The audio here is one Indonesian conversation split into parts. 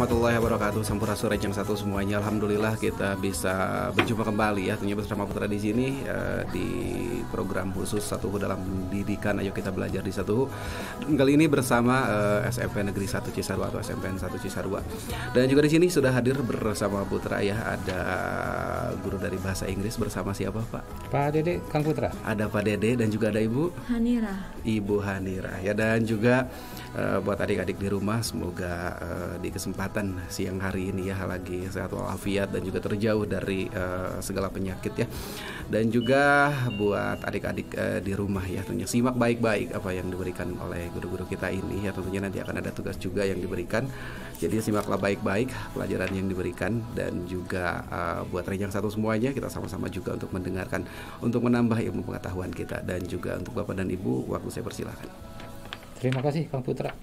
warahmatullahi wabarakatuh Sampurasu Rejang satu semuanya Alhamdulillah kita bisa berjumpa kembali ya tentunya bersama Putra di sini uh, di program khusus satu dalam pendidikan Ayo kita belajar di satu kali ini bersama uh, eh, SMP Negeri 1 Cisarua atau SMPN 1 Cisarua dan juga di sini sudah hadir bersama Putra ya ada guru dari bahasa Inggris bersama siapa Pak? Pak Dede Kang Putra ada Pak Dede dan juga ada Ibu Hanira Ibu Hanira ya dan juga uh, buat adik-adik di rumah semoga uh, di kesempatan kesehatan siang hari ini ya lagi sehat walafiat dan juga terjauh dari uh, segala penyakit ya dan juga buat adik-adik uh, di rumah ya tentunya simak baik-baik apa yang diberikan oleh guru-guru kita ini ya tentunya nanti akan ada tugas juga yang diberikan jadi simaklah baik-baik pelajaran yang diberikan dan juga uh, buat rejang satu semuanya kita sama-sama juga untuk mendengarkan untuk menambah ilmu pengetahuan kita dan juga untuk bapak dan ibu waktu saya persilahkan. Terima kasih Kang Putra.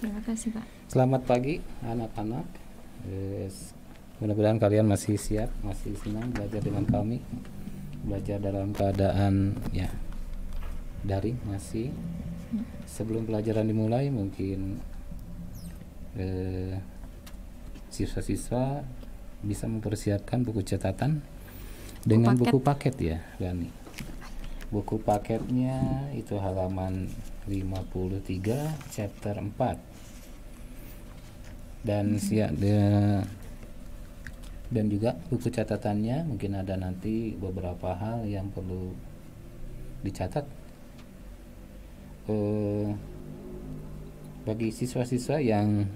Terima kasih Pak. Selamat pagi anak-anak. Yes. Mudah-mudahan kalian masih siap, masih senang belajar dengan kami. Belajar dalam keadaan ya daring masih. Mm. Sebelum pelajaran dimulai mungkin siswa eh, siswa-siswa bisa mempersiapkan buku catatan dengan buku paket, buku paket ya, Rani buku paketnya itu halaman 53 chapter 4 dan siap dia dan juga buku catatannya mungkin ada nanti beberapa hal yang perlu dicatat eh, bagi siswa-siswa yang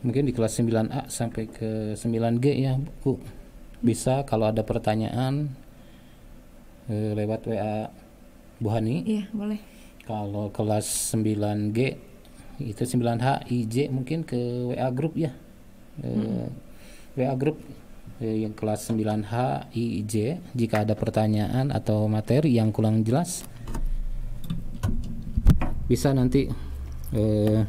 mungkin di kelas 9A sampai ke 9G ya buku bisa kalau ada pertanyaan uh, lewat WA Bu Hani. Iya, boleh. Kalau kelas 9G itu 9H IJ mungkin ke WA grup ya. Uh, hmm. WA grup uh, eh, yang kelas 9H IJ jika ada pertanyaan atau materi yang kurang jelas bisa nanti eh,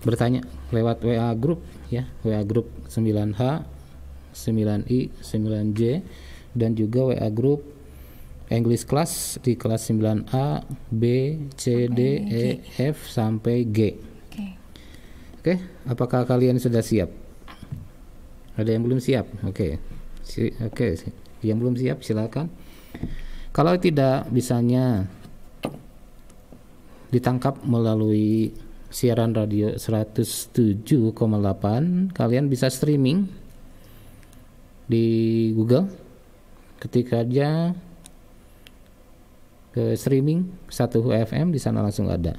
bertanya lewat WA grup ya WA grup 9H 9I 9J dan juga WA grup English class di kelas 9A, B, C, D, E, F sampai G. Oke. Okay. Oke, okay? apakah kalian sudah siap? Ada yang belum siap? Oke. Okay. Si, Oke, okay. yang belum siap silakan. Kalau tidak bisanya ditangkap melalui siaran radio 107,8 kalian bisa streaming di Google Ketika aja ke streaming satu FM di sana langsung ada.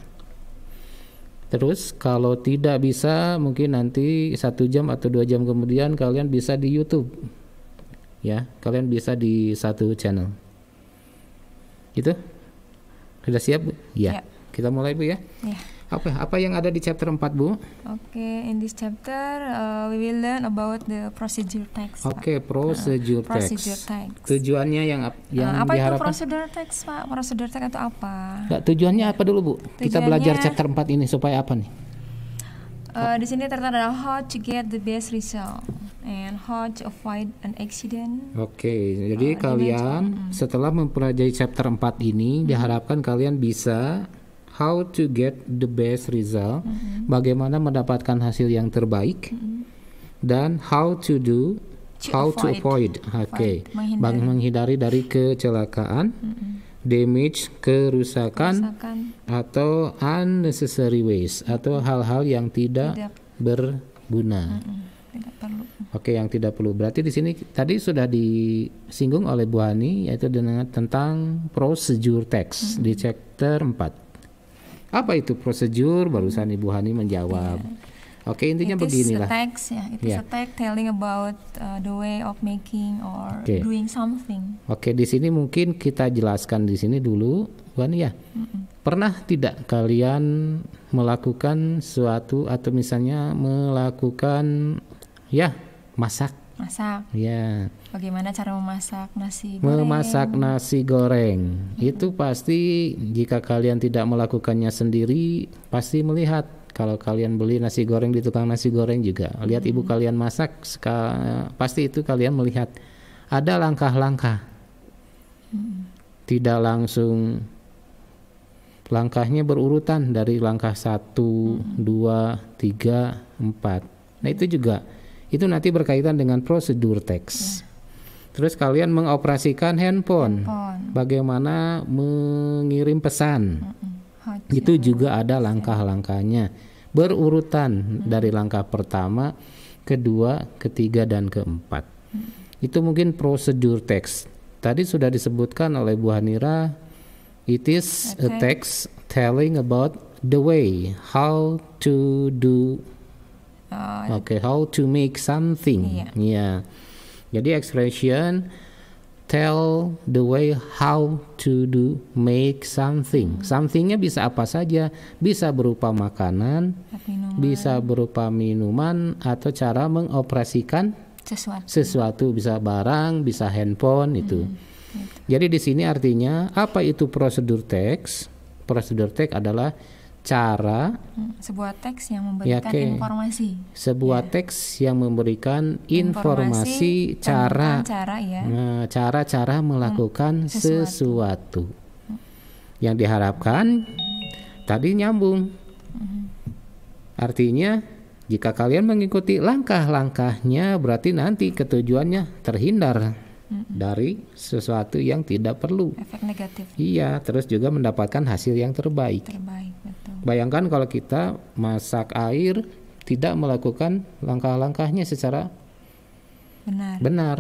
Terus kalau tidak bisa mungkin nanti satu jam atau dua jam kemudian kalian bisa di YouTube. Ya, kalian bisa di satu channel. Gitu? Sudah siap? Ya. ya. Kita mulai Bu ya. Ya. Apa apa yang ada di chapter 4, Bu? Oke, okay, in this chapter uh, we will learn about the procedure text. Oke, okay, uh, procedure, uh, text. procedure text. Tujuannya yang uh, yang uh, apa diharapkan? itu procedure text, Pak? Procedure text itu apa? Nggak, tujuannya apa dulu, Bu? Tujuannya, Kita belajar chapter 4 ini supaya apa nih? Uh, di sini tertera how to get the best result and how to avoid an accident. Oke, okay, uh, jadi uh, kalian mm. setelah mempelajari chapter 4 ini mm -hmm. diharapkan kalian bisa how to get the best result, mm -hmm. bagaimana mendapatkan hasil yang terbaik, mm -hmm. dan how to do, to how avoid. to avoid, oke, okay. menghindari. menghindari dari kecelakaan, mm -hmm. damage, kerusakan, kerusakan, atau unnecessary waste atau mm-hmm. hal-hal yang tidak, tidak. berguna. Mm -hmm. Oke, okay, yang tidak perlu. Berarti di sini tadi sudah disinggung oleh Bu Hani yaitu dengan tentang prosedur teks mm -hmm. di mm-hmm. chapter 4. Apa itu prosedur? Barusan Ibu Hani menjawab. Yeah. Oke okay, intinya it beginilah. Itu is a text ya, yeah. yeah. a text telling about uh, the way of making or okay. doing something. Oke okay, di sini mungkin kita jelaskan di sini dulu, Wan ya. Mm -mm. Pernah tidak kalian melakukan suatu atau misalnya melakukan ya masak Masak. Iya. Bagaimana cara memasak nasi goreng? Memasak nasi goreng itu pasti jika kalian tidak melakukannya sendiri pasti melihat kalau kalian beli nasi goreng di tukang nasi goreng juga lihat ibu kalian masak pasti itu kalian melihat ada langkah-langkah. Tidak langsung langkahnya berurutan dari langkah 1, 2, 3, 4. Nah, itu juga itu nanti berkaitan dengan prosedur teks. Ya. Terus kalian mengoperasikan handphone, handphone. bagaimana mengirim pesan, itu juga ada langkah-langkahnya berurutan hmm. dari langkah pertama, kedua, ketiga dan keempat. Hmm. Itu mungkin prosedur teks. Tadi sudah disebutkan oleh Bu Hanira, it is okay. a text telling about the way how to do Oke, ah, okay, how to make something. Iya. Yeah. Jadi expression tell the way how to do make something. Hmm. Somethingnya bisa apa saja, bisa berupa makanan, minuman. bisa berupa minuman atau cara mengoperasikan sesuatu. Sesuatu bisa barang, bisa handphone hmm. itu. Jadi di sini artinya apa itu prosedur teks? Prosedur teks adalah cara hmm, sebuah teks yang memberikan ya ke, informasi sebuah ya. teks yang memberikan informasi, informasi cara cara ya cara-cara hmm, melakukan hmm, sesuatu, sesuatu. Hmm. yang diharapkan tadi nyambung hmm. artinya jika kalian mengikuti langkah-langkahnya berarti nanti ketujuannya terhindar dari sesuatu yang tidak perlu efek negatif iya terus juga mendapatkan hasil yang terbaik terbaik Bayangkan kalau kita masak air tidak melakukan langkah-langkahnya secara benar. Benar.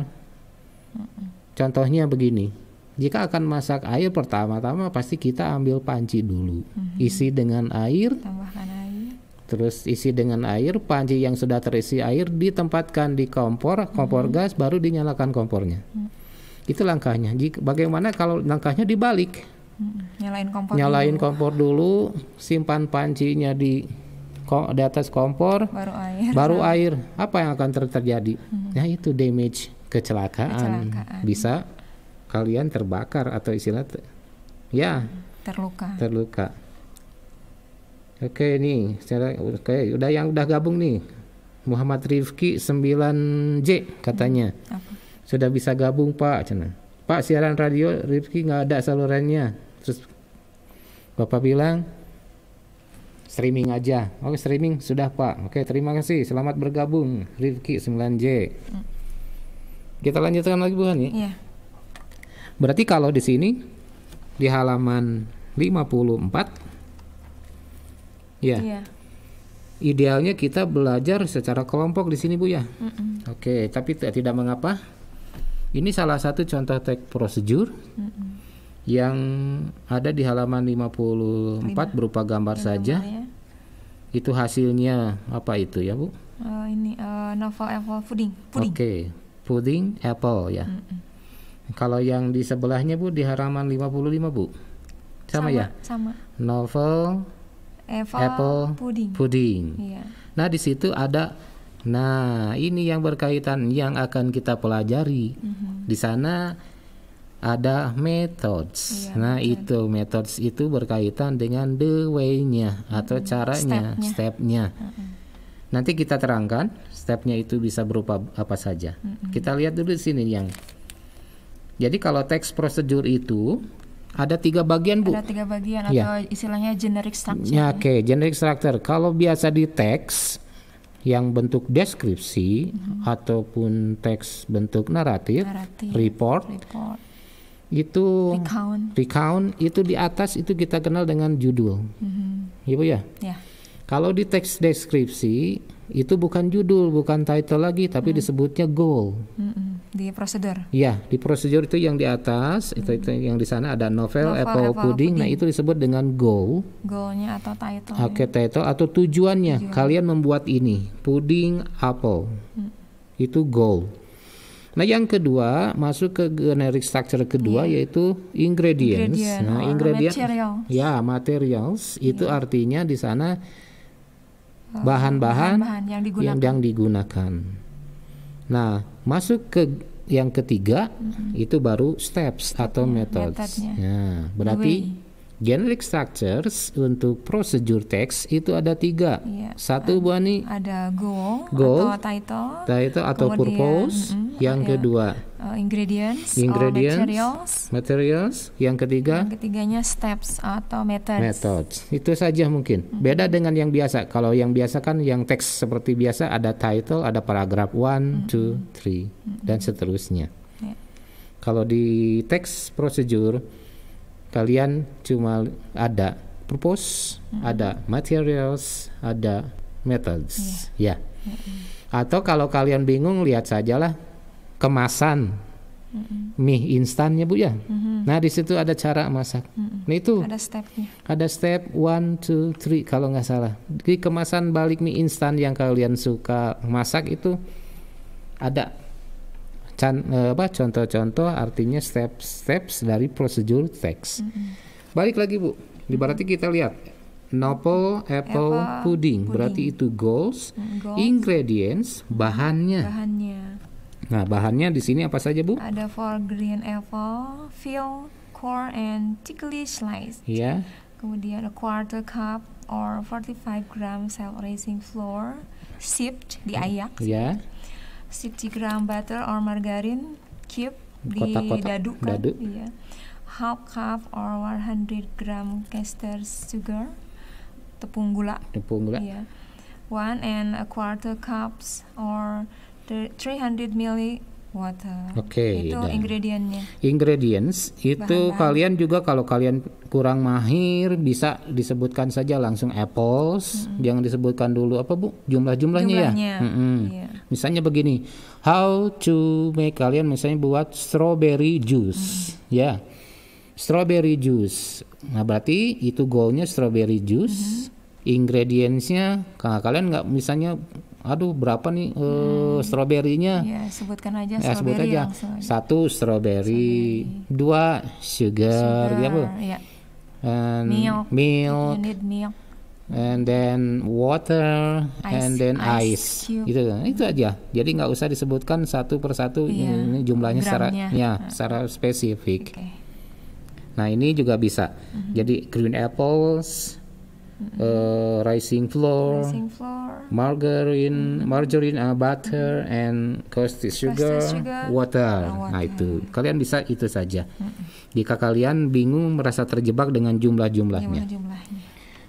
Contohnya begini. Jika akan masak air pertama-tama pasti kita ambil panci dulu. Mm-hmm. Isi dengan air. Tambahkan air. Terus isi dengan air, panci yang sudah terisi air ditempatkan di kompor, kompor mm-hmm. gas baru dinyalakan kompornya. Mm-hmm. Itu langkahnya. Jika, bagaimana kalau langkahnya dibalik? Nyalain kompor. Nyalain dulu. kompor dulu, simpan pancinya di di atas kompor. Baru air. Baru air. Apa yang akan ter terjadi? Hmm. Nah, itu damage kecelakaan. kecelakaan. Bisa kalian terbakar atau istilah te ya terluka. Terluka. Oke nih, secara oke udah yang udah gabung nih. Muhammad Rifki 9J katanya. Apa? Sudah bisa gabung Pak, cina. Pak siaran radio Rifki nggak ada salurannya terus bapak bilang streaming aja oke oh, streaming sudah pak oke terima kasih selamat bergabung Rifki 9J hmm. kita lanjutkan lagi Bu Hani yeah. berarti kalau di sini di halaman 54 ya yeah. idealnya kita belajar secara kelompok di sini Bu ya mm -mm. oke tapi tidak mengapa ini salah satu contoh take prosedur mm -mm yang ada di halaman 54 empat berupa gambar saja. Ya. Itu hasilnya apa itu ya, Bu? Uh, ini uh, novel apple pudding. pudding. Oke, okay. pudding apple ya. Mm -mm. Kalau yang di sebelahnya Bu di halaman 55, Bu. Sama, ya? sama ya? Sama. Novel apple, apple pudding. pudding. Iya. Nah, di situ ada Nah, ini yang berkaitan yang akan kita pelajari. Mm -hmm. Di sana ada methods. Iya, nah, betul. itu methods itu berkaitan dengan the way-nya atau hmm. caranya, stepnya. nya hmm, hmm. Nanti kita terangkan stepnya itu bisa berupa apa saja. Hmm, hmm. Kita lihat dulu di sini yang. Jadi kalau teks prosedur itu ada tiga bagian bu. Ada tiga bagian ya. istilahnya generic structure. Ya, Oke, okay. generic structure. Kalau biasa di teks yang bentuk deskripsi mm -hmm. ataupun teks bentuk naratif, naratif report, report itu recount. recount itu di atas itu kita kenal dengan judul, mm-hmm. Iya, ya ya. Yeah. Kalau di teks deskripsi itu bukan judul, bukan title lagi, tapi mm-hmm. disebutnya goal. Mm-hmm. Di prosedur. ya di prosedur itu yang di atas, mm-hmm. itu, itu mm-hmm. yang di sana ada novel, novel apple, apple pudding. Nah itu disebut dengan goal. Goalnya atau title. Oke, okay, title atau tujuannya. Tujuan. Kalian membuat ini, pudding apple, mm-hmm. itu goal. Nah, yang kedua masuk ke generic structure kedua yeah. yaitu ingredients. Ingredient, nah, oh, ingredients materials. ya materials yeah. itu artinya di sana oh, bahan-bahan yang, digunakan. yang yang digunakan. Nah, masuk ke yang ketiga mm -hmm. itu baru steps atau yeah, methods. Nah, berarti Way Generic structures untuk prosedur teks itu ada tiga. Iya. Satu um, buani. Ada goal, goal atau title. Title atau kemudian, purpose. Mm, -hmm, yang ada, ya? kedua. Uh, ingredients. Ingredients. materials. Materials. Yang ketiga. Yang ketiganya steps atau methods. Methods. Itu saja mungkin. Mm -hmm. Beda dengan yang biasa. Kalau yang biasa kan yang teks seperti biasa ada title, ada paragraf one, mm -hmm. two, three, mm -hmm. dan seterusnya. Yeah. Kalau di teks prosedur kalian cuma ada purpose, hmm. ada materials, ada methods, iya. ya. Yeah. Yeah. Hmm. Atau kalau kalian bingung lihat sajalah kemasan hmm. mie instannya bu ya. Hmm. Nah di situ ada cara masak. Hmm. Nah itu ada stepnya. Ada step one two three kalau nggak salah. Di kemasan balik mie instan yang kalian suka masak itu ada can, eh, apa contoh-contoh artinya steps-steps dari prosedur teks. Mm -hmm. Balik lagi Bu, di berarti kita lihat novel apple, apple pudding. pudding berarti itu goals, mm, goals. ingredients bahannya. bahannya. Nah bahannya di sini apa saja bu? Ada four green apple, fill, core and thickly sliced. Iya. Yeah. Kemudian a quarter cup or 45 gram self raising flour, sipped, diayak. Iya. Yeah 60 gram butter or margarine cube di dadu dadu. Iya. half cup or 100 gram caster sugar tepung gula tepung gula iya. one and a quarter cups or 300 ml water. Oke. Okay, itu dan ingredientnya. Ingredients itu Bahan-bahan. kalian juga kalau kalian kurang mahir bisa disebutkan saja langsung apples, hmm jangan disebutkan dulu apa bu jumlah-jumlahnya ya? Jumlahnya. ya. Mm-hmm. Iya. Misalnya begini, how to make kalian misalnya buat strawberry juice, hmm ya. Strawberry juice. Nah berarti itu goalnya strawberry juice. Mm-hmm. Ingredientsnya, kalian nggak misalnya aduh berapa nih eh, hmm. uh, stroberinya? Ya, sebutkan aja ya, sebut aja. Satu stroberi, dua sugar, sugar gitu. Ya. And milk, milk, you need milk. And then water, ice, and then ice, ice gitu Itu aja. Jadi nggak usah disebutkan satu persatu yeah. ini jumlahnya secara, ya, secara spesifik. Okay. Nah ini juga bisa. Mm -hmm. Jadi green apples, uh, rising floor, rising floor, margarine, mm margarine, uh, butter, mm and caustic sugar, sugar water. Oh, Nah itu kalian bisa itu saja. Mm -hmm. Jika kalian bingung merasa terjebak dengan jumlah-jumlahnya. Jumlah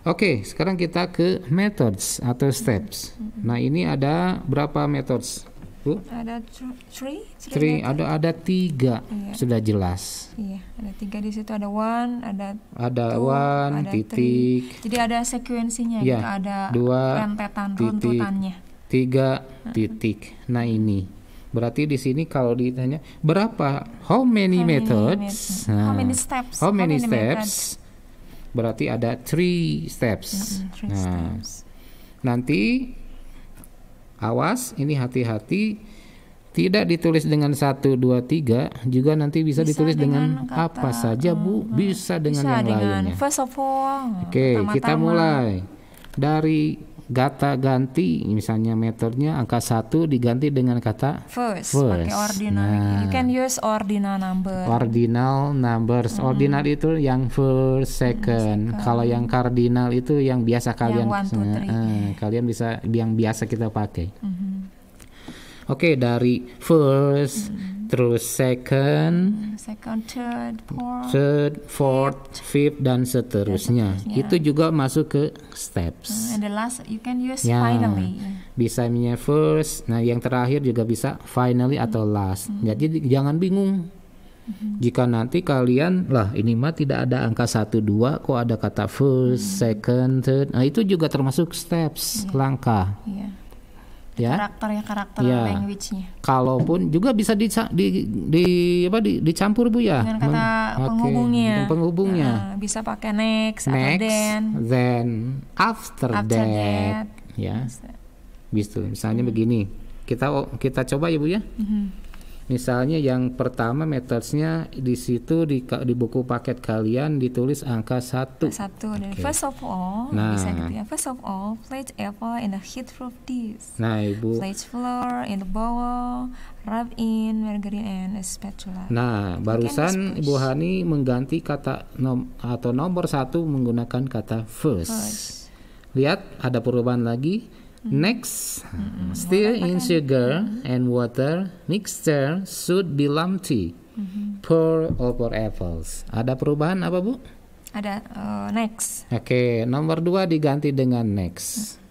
Oke, okay, sekarang kita ke methods atau steps. Mm -hmm. Nah ini ada berapa methods? Bu? Ada three, three, three ada ada tiga iya. sudah jelas. Iya, ada tiga di situ ada one, ada ada two, one ada titik. Three. Jadi ada sekuensinya, ya, gitu. Iya. ada dua rentetan titik, runtutannya. Tiga titik. Nah ini berarti di sini kalau ditanya berapa how many how methods, many Nah, how many steps, how many, how many steps? Methods? Berarti ada three steps. Mm -hmm, three nah, steps. nanti Awas, ini hati-hati tidak ditulis dengan satu dua tiga juga nanti bisa, bisa ditulis dengan, dengan kata, apa saja, Bu. Bisa dengan bisa yang dengan lainnya. Oke, okay, kita mulai dari gata ganti misalnya meternya angka satu diganti dengan kata first, first. pakai ordinal nah, you can nah. use ordinal number ordinal numbers hmm. ordinal itu yang first second, hmm, second. kalau yang kardinal itu yang biasa kalian yang one, two, nah, three. Eh, kalian bisa yang biasa kita pakai hmm. oke okay, dari first hmm terus second, second third, fourth, third, fourth, fifth dan seterusnya. dan seterusnya. Itu juga masuk ke steps. Hmm, and the last you can use yeah. finally. Bisa first. Nah, yang terakhir juga bisa finally atau hmm. last. Hmm. Jadi jangan bingung. Hmm. Jika nanti kalian lah ini mah tidak ada angka satu dua, kok ada kata first, hmm. second, third. Nah, itu juga termasuk steps, yeah. langkah. Yeah ya karakternya karakter ya. language-nya. Kalaupun juga bisa di, di, di apa di, dicampur bu ya dengan kata Men, penghubungnya. Okay. Penghubungnya. Uh, bisa pakai next, next then, then after, after that. that, ya. Bisa. Gitu. Misalnya begini. Kita kita coba ya bu ya. Mm -hmm. Misalnya yang pertama metodenya di situ di, di buku paket kalian ditulis angka satu. Satu. okay. first of all nah. bisa gitu ya. First of all, place apple in the heat proof dish. Nah, Ibu. Place flour in the bowl, rub in margarine and a spatula. Nah, barusan Ibu Hani mengganti kata nom atau nomor satu menggunakan kata first. first. Lihat ada perubahan lagi Mm-hmm. Next, mm -hmm. still in sugar mm -hmm. and water mixture should be lumpy. Mm -hmm. Per over apples. Ada perubahan apa bu? Ada uh, next. Oke, okay, nomor dua diganti dengan next. Mm -hmm.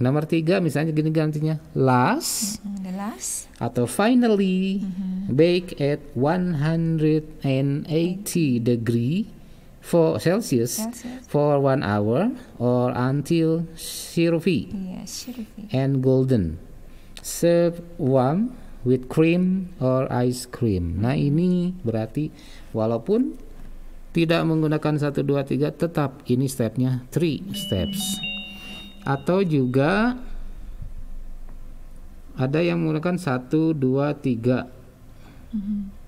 Nomor tiga misalnya gini gantinya last. Mm -hmm. The last. Atau finally mm -hmm. bake at 180 degree for Celsius, Celsius, for one hour or until syrupy yeah, and golden. Serve warm with cream or ice cream. Nah ini berarti walaupun tidak menggunakan 1, 2, 3 tetap ini stepnya 3 steps. Atau juga ada yang menggunakan satu dua tiga Mm -hmm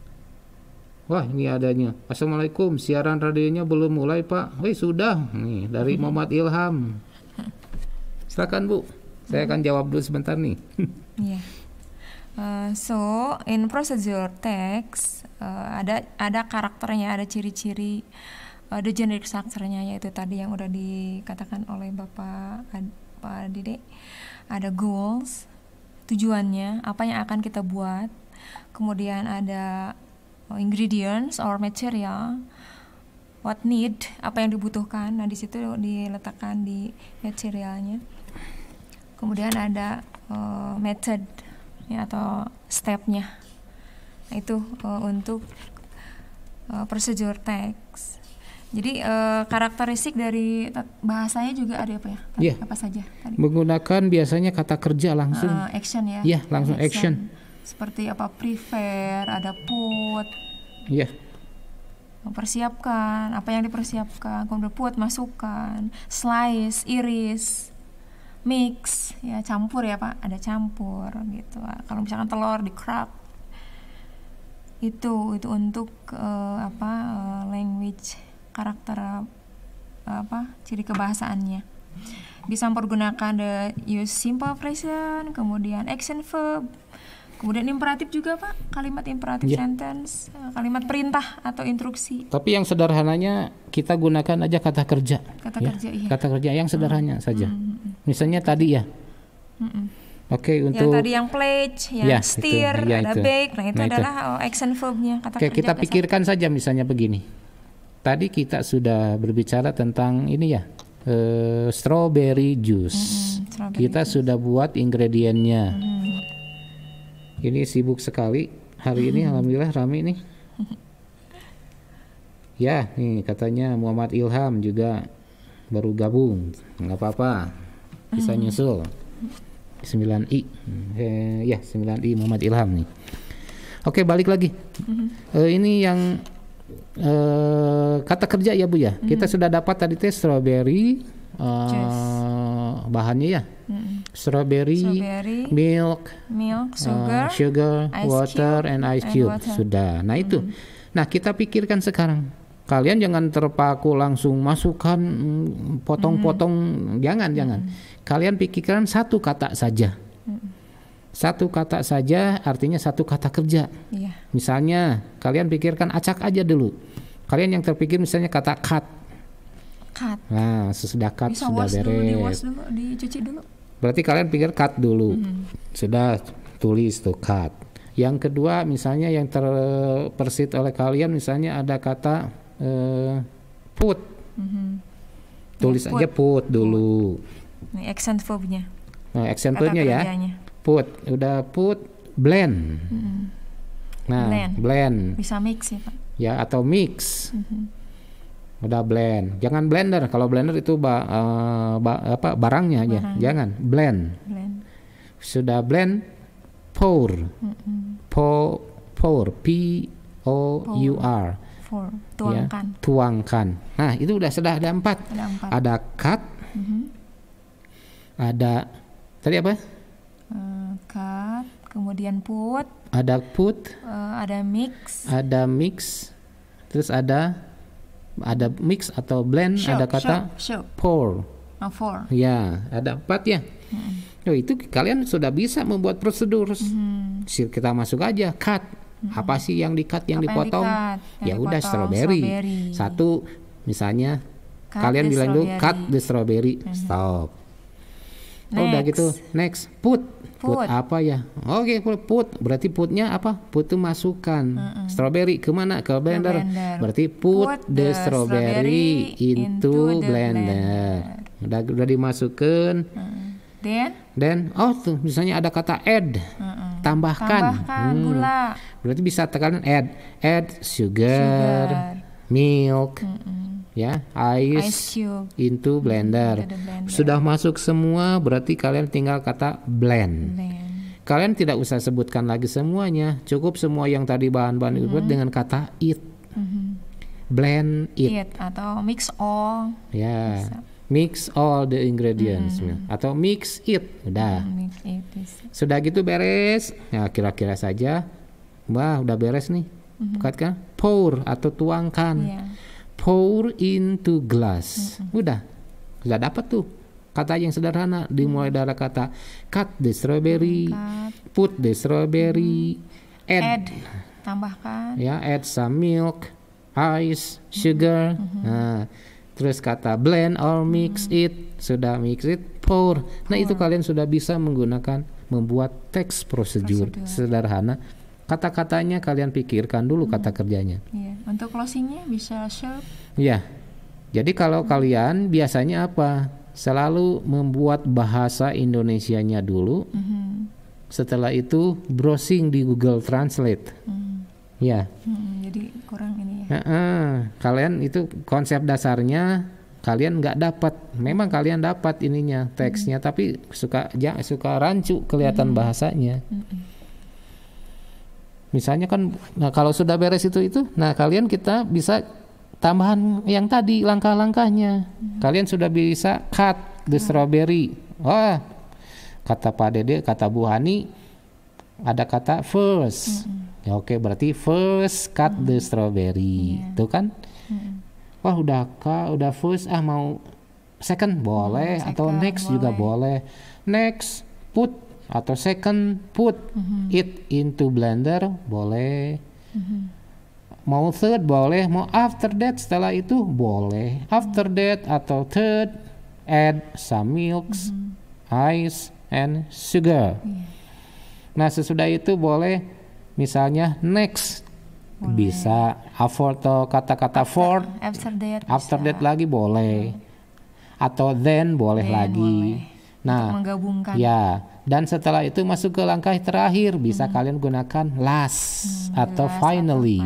Wah ini adanya. Assalamualaikum. Siaran radionya belum mulai pak. Wih sudah. Nih dari Muhammad Ilham. Silakan bu. Saya akan jawab dulu sebentar nih. yeah. Iya. uh, so in procedure text uh, ada ada karakternya, ada ciri-ciri uh, the generic structure-nya yaitu tadi yang udah dikatakan oleh Bapak Ad, Pak Dede. Ada goals, tujuannya, apa yang akan kita buat. Kemudian ada Oh, ingredients or material what need apa yang dibutuhkan nah di situ diletakkan di materialnya kemudian ada uh, method ya, atau stepnya nah, itu uh, untuk uh, procedure text jadi uh, karakteristik dari bahasanya juga ada apa ya yeah. Iya. apa saja tadi? menggunakan biasanya kata kerja langsung uh, action ya ya langsung action, action seperti apa prefer ada put. Iya. Mempersiapkan, apa yang dipersiapkan, kemudian put masukkan, slice, iris, mix, ya campur ya Pak, ada campur gitu. Kalau misalkan telur di crack itu itu untuk uh, apa uh, language karakter eh, apa ciri kebahasaannya bisa mempergunakan the use simple present kemudian action verb Kemudian imperatif juga Pak, kalimat imperatif yeah. sentence, eh, kalimat perintah atau instruksi. Tapi yang sederhananya kita gunakan aja kata kerja. Kata ya. kerja iya. Kata kerja yang sederhana hmm. saja. Hmm. hmm, hmm. Misalnya tadi ya. Hmm. Oke okay, untuk yang tadi yang pledge, yang ya, steer, itu, ya, ada itu. bake, nah itu nah, adalah itu. Oh, action verbnya kata Oke, kerja. Kita pikirkan saja misalnya begini. Tadi kita sudah berbicara tentang ini ya, uh, strawberry juice. Mm -hmm, strawberry kita juice. sudah buat ingredientnya. Mm ini sibuk sekali. Hari ini hmm. alhamdulillah rame nih. Ya, nih katanya Muhammad Ilham juga baru gabung. nggak apa-apa. Bisa hmm. nyusul. 9I. Eh, ya, 9I Muhammad Ilham nih. Oke, balik lagi. Uh, ini yang uh, kata kerja ya Bu ya. Kita sudah dapat tadi teh strawberry uh, bahannya ya strawberry, strawberry milk, milk, sugar, uh, sugar water, cube, and ice cube. And Sudah. Nah itu. Hmm. Nah kita pikirkan sekarang. Kalian jangan terpaku langsung masukkan mm, potong-potong. Hmm. Jangan, hmm. jangan. Kalian pikirkan satu kata saja. Hmm. Satu kata saja artinya satu kata kerja. Yeah. Misalnya kalian pikirkan acak aja dulu. Kalian yang terpikir misalnya kata cut. Cut. Nah, sesudah cut Bisa sudah beres. Dulu, dulu, dicuci dulu. Berarti kalian pikir cut dulu. Hmm. Sudah tulis tuh cut. Yang kedua misalnya yang terpersit oleh kalian misalnya ada kata uh, put. Hmm. Tulis put. aja put dulu. Ini accent verbnya. Nah, accent verbnya ya. Put, udah put blend. Hmm. Nah, blend. blend. Bisa mix ya, Pak. Ya, atau mix. Hmm udah blend jangan blender kalau blender itu ba, uh, ba, apa barangnya aja Barang. jangan blend. blend sudah blend pour mm hmm pour pour p o u r ya. tuangkan ya, tuangkan nah itu udah sudah ada empat ada, empat. ada cut mm -hmm. ada tadi apa uh, cut kemudian put ada put uh, ada mix ada mix terus ada ada mix atau blend, show, ada kata show, pour. Oh, Ya, ada empat ya. Hmm. Oh, itu kalian sudah bisa membuat prosedur. Hmm. Kita masuk aja cut. Hmm. Apa sih yang di-cut, yang Apa dipotong? ya udah strawberry. strawberry. Satu misalnya cut kalian bilang dulu cut the strawberry. Hmm. Stop Next. Oh, udah gitu, next put. put. Put apa ya? Oke, okay, put. Berarti putnya apa? Put itu masukan. Mm -mm. Strawberry kemana? Ke blender. blender. Berarti put, put the, the strawberry, into, into blender. blender. Udah udah dimasukkan. Mm. Then? Then oh tuh misalnya ada kata add. Mm -mm. Tambahkan. Tambahkan hmm. gula. Berarti bisa tekanan add, add sugar, sugar. milk. -mm ya ice, ice cube. into blender. blender sudah masuk semua berarti kalian tinggal kata blend, blend. kalian tidak usah sebutkan lagi semuanya cukup semua yang tadi bahan-bahan mm -hmm. dengan kata it mm -hmm. blend it. it atau mix all ya yeah. mix all the ingredients mm atau mix it udah mm, mix it, sudah gitu beres ya kira-kira saja wah udah beres nih mm -hmm. kan pour atau tuangkan yeah pour into glass. Mm -hmm. Udah. Sudah dapat tuh. Kata yang sederhana dimulai mm. dari kata cut the strawberry, mm, cut. put the strawberry, hmm. add, add tambahkan. Ya, add some milk, ice, sugar. Mm -hmm. Nah, terus kata blend or mix mm -hmm. it, sudah mix it, pour. Nah, itu kalian sudah bisa menggunakan membuat teks prosedur, prosedur. sederhana kata-katanya kalian pikirkan dulu hmm. kata kerjanya. Iya. Untuk closingnya bisa share. Iya. Jadi kalau hmm. kalian biasanya apa? Selalu membuat bahasa Indonesia-nya dulu. Hmm. Setelah itu browsing di Google Translate. Hmm. Ya. Hmm, jadi kurang ini ya. Uh -uh. Kalian itu konsep dasarnya kalian nggak dapat memang kalian dapat ininya teksnya hmm. tapi suka ya, suka rancu kelihatan hmm. bahasanya hmm. Misalnya kan, nah kalau sudah beres itu itu, nah kalian kita bisa tambahan yang tadi langkah-langkahnya. Hmm. Kalian sudah bisa cut the hmm. strawberry. Wah, kata Pak Dede, kata Bu Hani, ada kata first. Hmm. Ya oke, okay, berarti first cut hmm. the strawberry, yeah. itu kan? Hmm. Wah udah kak, udah first ah mau second boleh hmm, second, atau next boleh. juga boleh. Next put atau second put mm-hmm. it into blender boleh mm-hmm. mau third boleh mau after that setelah itu boleh mm-hmm. after that atau third add some milk mm-hmm. ice and sugar yeah. nah sesudah itu boleh misalnya next boleh. bisa afford atau kata-kata for after that after that lagi boleh atau then boleh then lagi boleh. nah menggabungkan ya dan setelah itu masuk ke langkah terakhir bisa hmm. kalian gunakan last hmm, atau last finally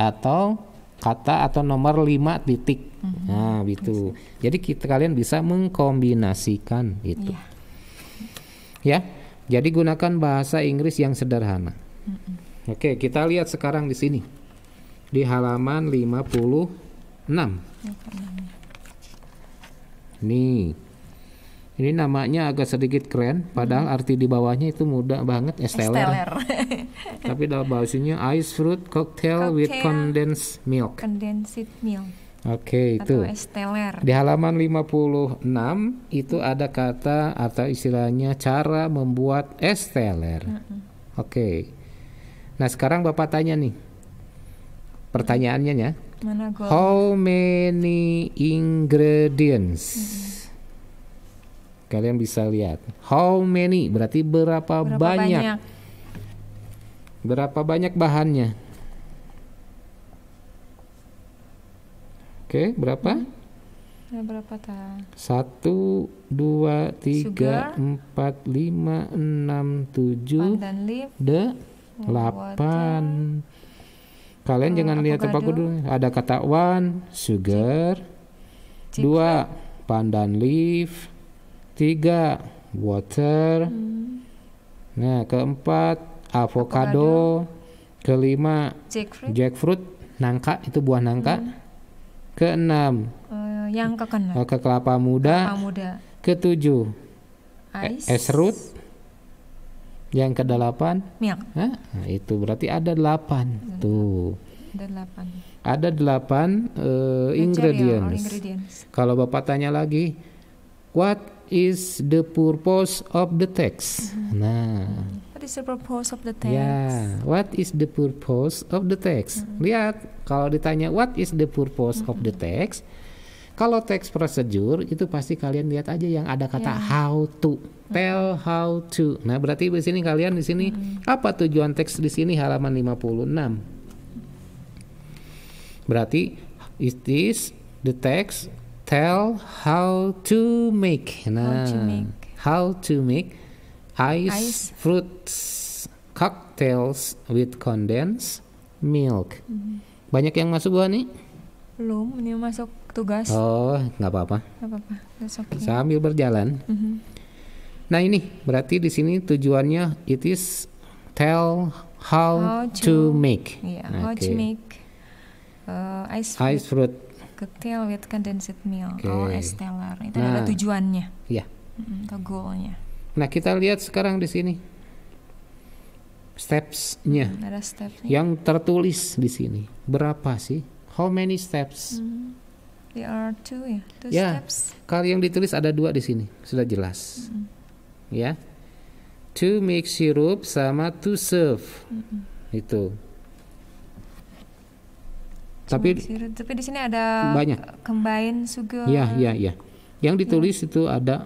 atau, kata atau nomor 5 titik. Hmm. Nah, gitu. Jadi kita kalian bisa mengkombinasikan itu. Yeah. Ya. Jadi gunakan bahasa Inggris yang sederhana. Hmm. Oke, kita lihat sekarang di sini. Di halaman 56. Ya. Nih. Ini namanya agak sedikit keren, padahal hmm. arti di bawahnya itu mudah banget esteller. Tapi dalam bahasanya ice fruit cocktail, cocktail with condensed milk. Condensed milk. Oke, okay, itu. Esteller. Di halaman 56 itu ada kata atau istilahnya cara membuat esteller. -hmm. Oke. Okay. Nah, sekarang Bapak tanya nih. Pertanyaannya ya. How many ingredients? -hmm Kalian bisa lihat. How many berarti berapa, berapa banyak. banyak? Berapa banyak bahannya? Oke, okay, berapa? Ya, berapa ta? Satu, dua, tiga, Sugar, empat, lima, enam, tujuh, de, oh, delapan. Ya. Kalian oh, jangan lihat apa dulu. Ada kata one, sugar, Cipra. dua, pandan leaf, Ketiga, water. Hmm. Nah, keempat, avocado. Kelima, jackfruit. jackfruit, nangka itu buah nangka. Hmm. Keenam, uh, yang ke oh, kelapa muda. Kelapa muda. Ketujuh, e, Ice. es root. Yang kedelapan, delapan Nah, itu berarti ada delapan. Hmm. Tuh. Ada delapan. Ada delapan uh, ingredients. ingredients. Kalau bapak tanya lagi, what is the purpose of the text. Mm-hmm. Nah, what is the purpose of the text? Yeah, what is the purpose of the text? Mm-hmm. Lihat, kalau ditanya what is the purpose mm-hmm. of the mm-hmm. text, kalau teks prosedur itu pasti kalian lihat aja yang ada kata yeah. how to, mm-hmm. tell how to. Nah, berarti di sini kalian di sini mm-hmm. apa tujuan teks di sini halaman 56. Berarti is this the text tell how to make. Nah, how to nah, make, how to make ice, ice. fruits cocktails with condensed milk. Mm-hmm. Banyak yang masuk gua nih? Belum, ini masuk tugas. Oh, nggak apa-apa. Nggak apa-apa, okay. Sambil berjalan. Mm-hmm. Nah ini berarti di sini tujuannya it is tell how, how to, to make. Yeah, okay. How to make uh, ice fruit. Ice fruit cocktail with condensed milk, okay. OS oh, teller Itu nah, adalah tujuannya. Iya. Atau goalnya. Nah kita lihat sekarang di sini stepsnya. Hmm, Yang tertulis di sini berapa sih? How many steps? Hmm. There are two ya. Two ya. Steps. Kalau yang ditulis ada dua di sini sudah jelas. Hmm. Ya. To make syrup sama to serve. Hmm. Itu. Tapi iya tapi di sini ada banyak. kembain sugar. Ya ya ya. Yang ditulis ya. itu ada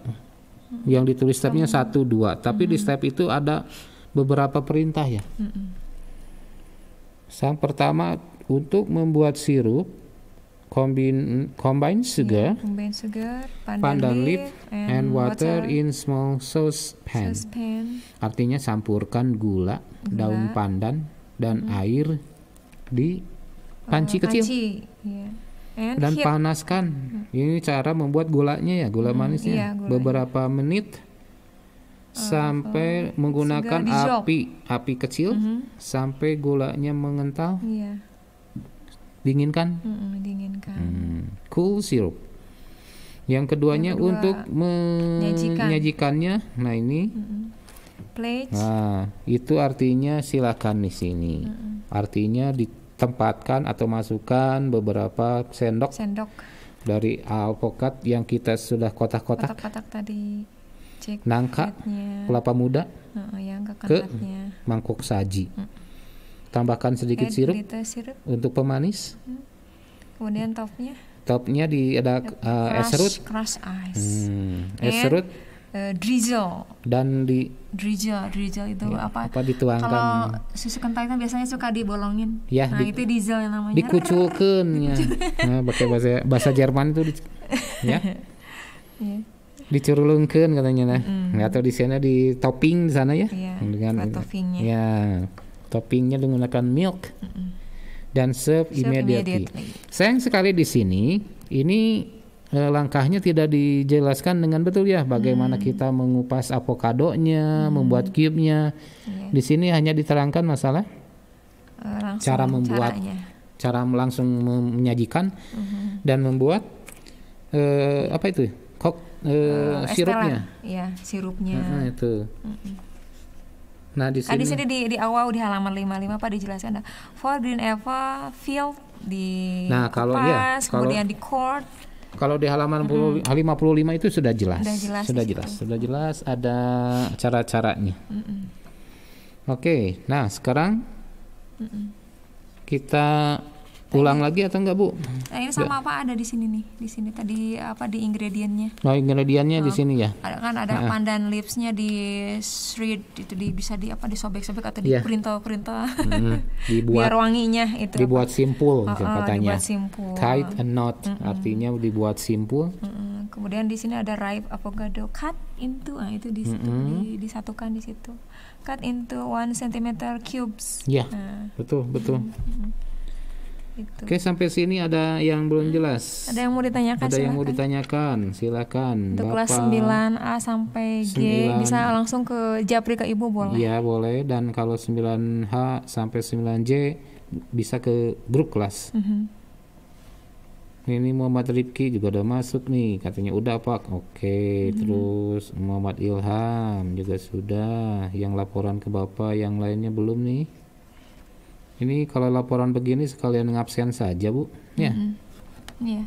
yang ditulis stepnya satu dua, tapi mm -hmm. di step itu ada beberapa perintah ya. Mm -hmm. pertama untuk membuat sirup combine iya, combine sugar, yeah, combine sugar pandan, leaf, and, and water, water in small sauce saucepan. Artinya campurkan gula, gula. daun pandan dan mm -hmm. air di panci eh, kecil panci. Yeah. Iya. dan heat. panaskan. Hmm. Ini cara membuat gulanya ya, gula hmm, manisnya. Iya, gulanya. Beberapa menit uh, sampai uh, menggunakan api api kecil hmm. sampai gulanya mengental. yeah. Dinginkan. Hmm, dinginkan. Hmm. Cool syrup. Yang keduanya Yang kedua, untuk menyajikannya. Nah, ini hmm. Pledge. Nah, itu artinya silakan di sini. Hmm. Artinya di tempatkan atau masukkan beberapa sendok, sendok. dari alpukat yang kita sudah kotak-kotak. kotak tadi. Cek nangka, kelapa muda, oh, yang ke, mangkuk saji. Hmm. Tambahkan sedikit eh, sirup, sirup untuk pemanis. Hmm. Kemudian topnya? Topnya di ada uh, crush, es serut. Crush ice. Hmm, es serut uh, drizzle dan di drizzle drizzle itu ya, apa apa dituangkan kalau susu kan biasanya suka dibolongin ya, nah di, itu diesel yang namanya dikuculkan ya nah, pakai bahasa bahasa Jerman itu di, ya yeah. dicurulungkan katanya nah mm. atau di sana di topping di sana ya yeah, dengan toppingnya ya toppingnya menggunakan milk mm -mm. dan serve, serve immediately. immediately sayang sekali di sini ini Eh, langkahnya tidak dijelaskan dengan betul ya bagaimana hmm. kita mengupas avokadonya, hmm. membuat cube-nya. Yeah. Di sini hanya diterangkan masalah uh, cara membuat caranya. cara langsung menyajikan uh-huh. dan membuat uh, apa itu? kok uh, sirupnya. Ya, sirupnya. Nah, itu. Uh-huh. Nah, di sini, nah, di, sini di, di awal di halaman 55 Pak dijelaskan for green apple field di nah, kalau iya, kupas, ya, kalau, kemudian di court kalau di halaman mm -hmm. 55 itu sudah jelas. Sudah jelas. Sudah jelas, itu. sudah jelas ada cara-caranya. Mm -mm. Oke, okay, nah sekarang mm -mm. kita Pulang lagi atau enggak bu? Nah, ini sama apa ada di sini nih? Di sini tadi apa di ingredientnya? Oh ingredientnya oh, di sini ya? Ada kan ada nah. pandan lipsnya di shred itu di bisa di apa disobek-sobek atau di yeah. printer hmm, dibuat, biar wanginya itu dibuat apa? simpul oh, oh, katanya dibuat simpul. tight and knot mm -mm. artinya dibuat simpul. Mm -mm. Kemudian di sini ada ripe avocado cut into nah itu di situ mm -hmm. di, disatukan di situ cut into one centimeter cubes. Iya nah. betul betul. Mm -hmm. Gitu. Oke, sampai sini ada yang belum jelas. Ada yang mau ditanyakan? Ada silakan. yang mau ditanyakan, silakan. Untuk kelas sembilan a sampai G bisa langsung ke Japri ke Ibu boleh. Iya, boleh. Dan kalau 9H sampai 9J bisa ke grup kelas. Mm -hmm. Ini Muhammad Rifki juga udah masuk nih, katanya udah Pak. Oke, hmm. terus Muhammad Ilham juga sudah. Yang laporan ke Bapak, yang lainnya belum nih? Ini kalau laporan begini sekalian ngabsen saja, Bu. Ya. Mm-hmm. Iya. Iya. Mm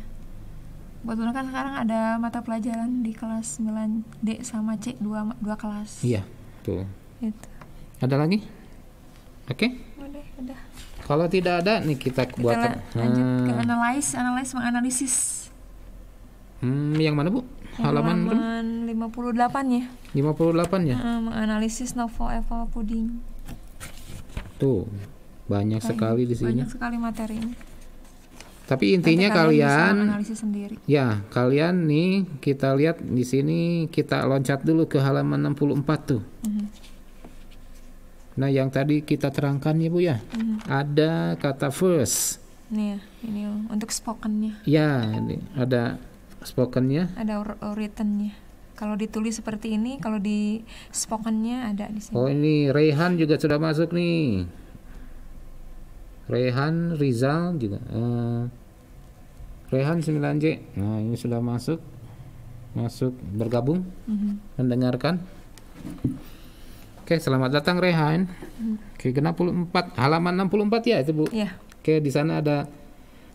-hmm. yeah. kan sekarang ada mata pelajaran di kelas 9D sama C dua dua kelas. Iya, tuh. Itu. Ada lagi? Oke. Okay? Kalau tidak ada nih kita, kita buat lanjut hmm. ke analyze, analyze menganalisis. Hmm, yang mana Bu? Yang halaman, halaman 58 ya. 58 ya? Uh, menganalisis novel Eva Puding. Tuh banyak, Kayak sekali di sini banyak sekali materinya tapi intinya Nanti kalian, kalian ya kalian nih kita lihat di sini kita loncat dulu ke halaman 64 tuh mm -hmm. nah yang tadi kita terangkan ya bu ya mm -hmm. ada kata first nih ya, ini untuk spokennya ya ini ada spokennya ada writtennya kalau ditulis seperti ini kalau di spokennya ada di sini oh ini Rehan juga sudah masuk nih Rehan Rizal juga uh, Rehan 9J nah ini sudah masuk masuk bergabung mm -hmm. mendengarkan Oke, selamat datang Rehan. Mhm. Oke, kenapa 64 halaman 64 ya itu, Bu? yeah. Oke, di sana ada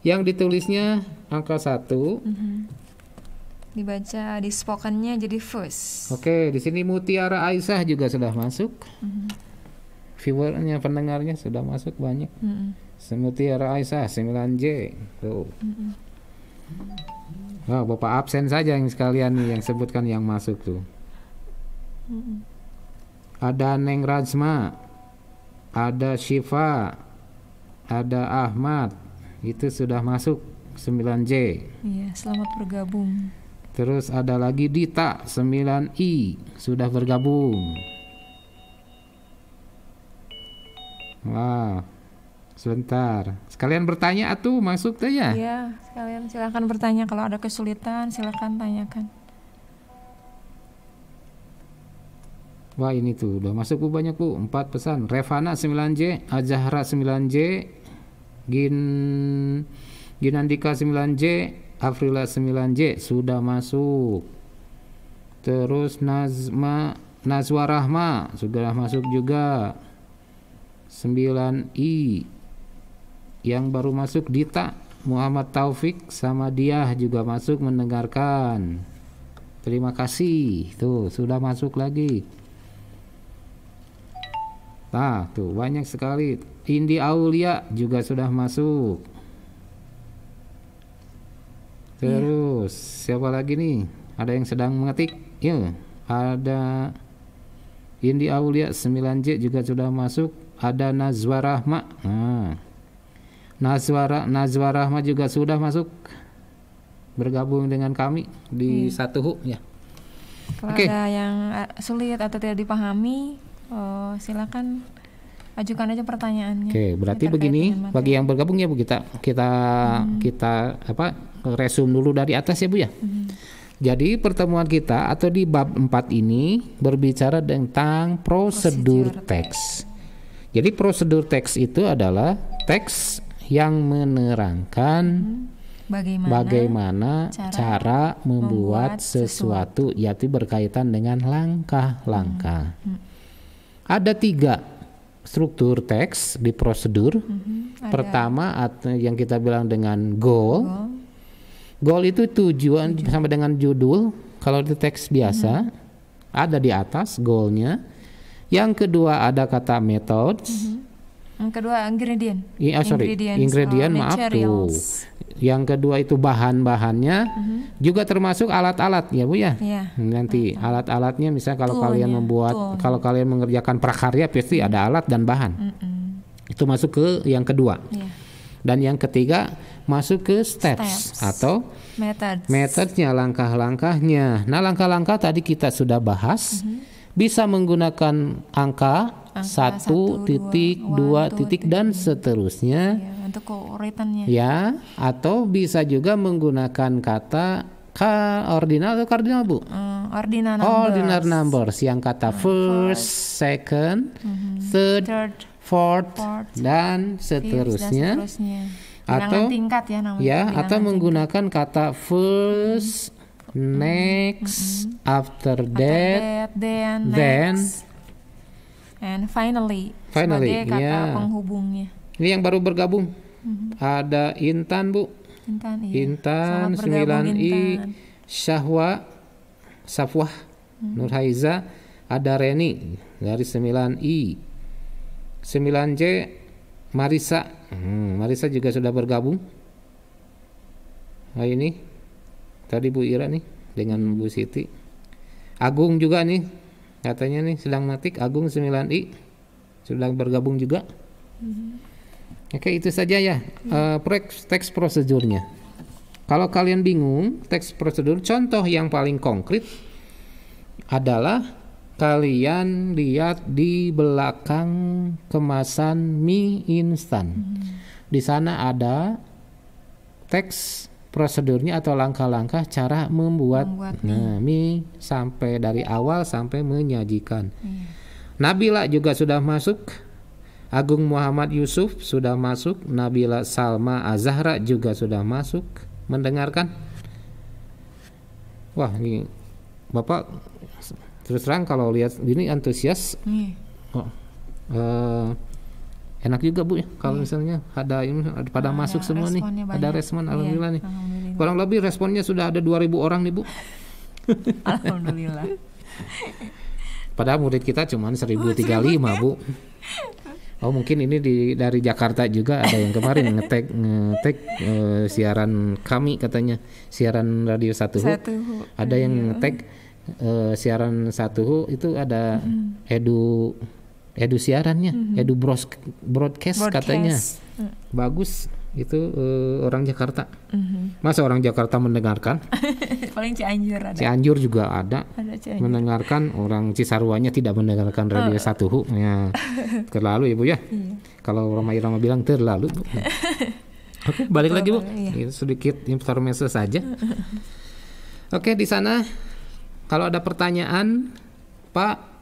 yang ditulisnya angka 1. Mm -hmm. Dibaca di spokennya jadi first. Oke, di sini Mutiara Aisyah juga sudah masuk. Mm -hmm viewernya pendengarnya sudah masuk banyak mm -hmm. Aisyah 9J tuh mm -hmm. oh, bapak absen saja yang sekalian nih yang sebutkan yang masuk tuh mm -hmm. ada Neng Rajma ada Syifa ada Ahmad itu sudah masuk 9J iya selamat bergabung Terus ada lagi Dita 9I sudah bergabung. Wow. Sebentar. Sekalian bertanya atuh masuk tuh ya. Iya, sekalian silakan bertanya kalau ada kesulitan silakan tanyakan. Wah ini tuh udah masuk bu banyak bu empat pesan Revana 9J Azahra 9J Gin Ginandika 9J Afrila 9J sudah masuk terus Nazma Nazwa Rahma sudah masuk juga 9i yang baru masuk Dita Muhammad Taufik sama dia juga masuk mendengarkan terima kasih tuh sudah masuk lagi nah tuh banyak sekali Indi Aulia juga sudah masuk terus ya. siapa lagi nih ada yang sedang mengetik ya ada Indi Aulia 9J juga sudah masuk ada Nazwa Rahma. Nah. Nazwa, Nazwa Rahma juga sudah masuk bergabung dengan kami di hmm. satu hu ya. Kalau okay. ada yang eh, sulit atau tidak dipahami, oh, silakan ajukan aja pertanyaannya. Oke, okay, berarti begini bagi yang bergabung ya Bu kita kita hmm. kita apa resum dulu dari atas ya Bu ya. Hmm. Jadi pertemuan kita atau di bab 4 ini berbicara tentang prosedur, teks. Jadi prosedur teks itu adalah teks yang menerangkan hmm. bagaimana, bagaimana cara, cara membuat, sesuatu, sesuatu yaitu berkaitan dengan langkah-langkah. Hmm. Hmm. Ada tiga struktur teks di prosedur. Hmm. hmm. Pertama yang kita bilang dengan goal. goal. Goal itu tujuan tujuan sama dengan judul. Kalau di teks biasa hmm. ada di atas goalnya yang kedua ada kata methods. Mm -hmm. Yang kedua ingredient. oh, sorry, ingredients, ingredient oh, maaf tuh. Yang kedua itu bahan-bahannya mm -hmm. juga termasuk alat-alat ya Bu ya. Yeah. Hmm, nanti mm -hmm. alat-alatnya misalnya kalau Tool kalian membuat Tool. kalau kalian mengerjakan prakarya pasti ada alat dan bahan. Mm -hmm. Itu masuk ke yang kedua. Yeah. Dan yang ketiga masuk ke steps, steps. atau methods. langkah-langkahnya. Nah langkah-langkah tadi kita sudah bahas. Mm -hmm bisa menggunakan angka satu titik dua titik dan seterusnya ya, untuk ya atau bisa juga menggunakan kata ka ordinal atau kardinal bu mm, ordinal numbers. ordinal numbers yang kata hmm, first, first second mm -hmm. third, third fourth, fourth dan seterusnya, dan seterusnya. atau tingkat ya namanya ya atau tingkat. menggunakan kata first mm -hmm next, mm -hmm. after, after that, then, next, and finally, finally, kata yeah. penghubungnya. Ini yang baru bergabung, mm -hmm. ada Intan bu, Intan, iya. Intan sembilan i, Syahwa, Safwah, mm -hmm. Nurhaiza, ada Reni dari sembilan i, sembilan j, Marisa, hmm, Marisa juga sudah bergabung. Nah ini tadi Bu Ira nih dengan Bu Siti Agung juga nih katanya nih sedang matik Agung 9i sedang bergabung juga mm-hmm. oke itu saja ya mm-hmm. uh, teks prosedurnya kalau kalian bingung teks prosedur contoh yang paling konkret adalah kalian lihat di belakang kemasan mie instan. Hmm. Di sana ada teks prosedurnya atau langkah-langkah cara membuat, membuat nah, mie. sampai dari awal sampai menyajikan. Iya. Nabila juga sudah masuk. Agung Muhammad Yusuf sudah masuk, Nabila Salma Azahra juga sudah masuk mendengarkan. Wah, ini Bapak terus terang kalau lihat ini antusias. Iya. Oh, uh, enak juga bu ya kalau yeah. misalnya ada ada pada nah, masuk ada semua nih banyak. ada respon iya, alhamdulillah nih alhamdulillah. kurang lebih responnya sudah ada 2000 orang nih bu alhamdulillah padahal murid kita cuma 1035 ya? bu Oh mungkin ini di, dari Jakarta juga ada yang kemarin ngetek ngetek uh, siaran kami katanya siaran radio satu Hu. Ada yang iya. ngetek uh, siaran satu Hu itu ada -hmm. Edu edu siarannya, mm -hmm. edu broadcast, broadcast katanya hmm. bagus itu uh, orang Jakarta. Mm -hmm. Masa orang Jakarta mendengarkan? Paling Cianjur ada. Cianjur juga ada. ada Cianjur. Mendengarkan orang Cisarwanya tidak mendengarkan radio oh. satu hu. Ya. terlalu ya ya. Iya. Kalau roma ramai bilang terlalu. Oke, balik Betul, lagi Bu. Iya. iya. Sedikit informasi saja. Oke, di sana kalau ada pertanyaan Pak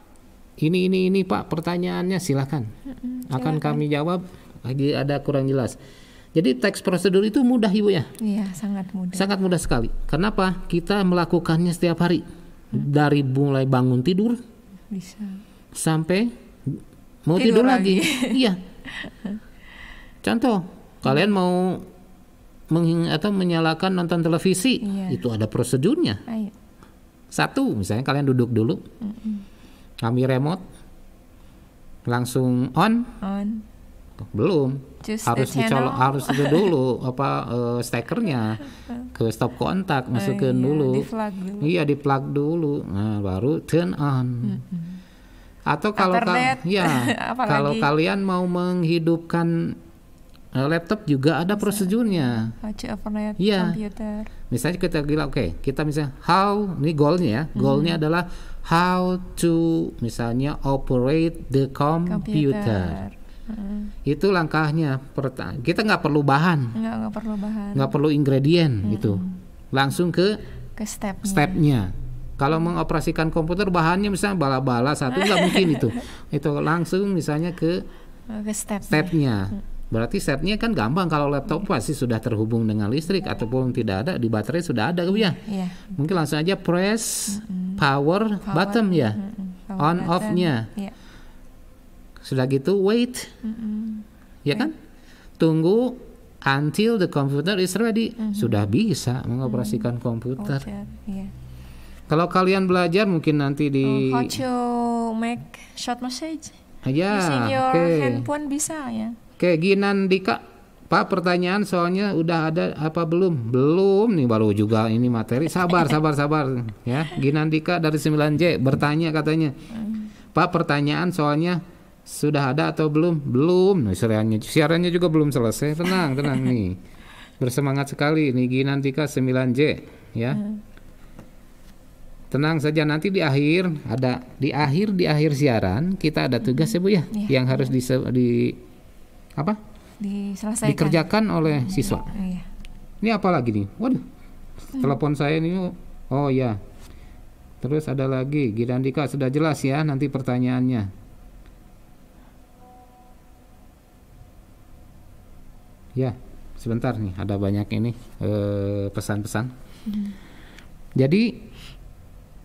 ini ini ini Pak pertanyaannya silahkan, akan kami jawab lagi ada kurang jelas. Jadi teks prosedur itu mudah ibu ya? Iya sangat mudah. Sangat mudah sekali. Kenapa? Kita melakukannya setiap hari hmm. dari mulai bangun tidur bisa sampai mau tidur, tidur lagi. lagi. iya. Contoh kalian mau meng atau menyalakan nonton televisi iya. itu ada prosedurnya. Ayo. Satu misalnya kalian duduk dulu. Mm -mm kami remote langsung on. On. Belum. Just harus dicolok harus itu dulu apa uh, stekernya ke stop kontak masukin uh, iya, dulu. Iya, di plug dulu. Nah, baru turn on. Mm -hmm. Atau kalau ka ya, kalau kalian mau menghidupkan eh, laptop juga ada misalnya, prosedurnya. Iya, Misalnya kita bilang oke, okay, kita misalnya how ini goalnya ya. Goalnya hmm. adalah how to misalnya operate the computer. computer. Itu langkahnya pertama. Kita nggak perlu bahan. Nggak, nggak perlu bahan. Nggak perlu ingredient hmm. gitu. Langsung ke ke stepnya. stepnya. Kalau mengoperasikan komputer bahannya misalnya bala-bala satu nggak mungkin itu. Itu langsung misalnya ke ke stepnya. stepnya. Hmm. Berarti setnya kan gampang kalau laptop iya. pasti sudah terhubung dengan listrik ataupun tidak ada di baterai sudah ada ya. Yeah. Mungkin langsung aja press mm -hmm. power, power button ya. Mm -hmm. power On off-nya. Yeah. Sudah gitu wait. Mm -hmm. Ya wait. Iya. kan? Tunggu until the computer is ready. Mm -hmm. Sudah bisa mengoperasikan mm -hmm. komputer. Iya. Kalau kalian belajar mungkin nanti di oh, How to make short message? Ah, ya, yeah, Using your okay. handphone bisa ya Oke, Ginan Dika, Pak pertanyaan soalnya udah ada apa belum? Belum nih baru juga ini materi. Sabar, sabar, sabar ya. Ginan Dika dari 9J bertanya katanya. Pak pertanyaan soalnya sudah ada atau belum? Belum. Nah, siarannya siarannya juga belum selesai. Tenang, tenang nih. Bersemangat sekali nih Ginan Dika 9J ya. Tenang saja nanti di akhir ada di akhir di akhir siaran kita ada tugas ya Bu ya, ya yang harus di, di apa? Diselesaikan. Dikerjakan oleh hmm. siswa. Oh, iya. Ini apa lagi nih? Waduh. Hmm. Telepon saya ini oh ya. Terus ada lagi Girandika sudah jelas ya nanti pertanyaannya. Ya, sebentar nih ada banyak ini eh, pesan-pesan. Eh, hmm. Jadi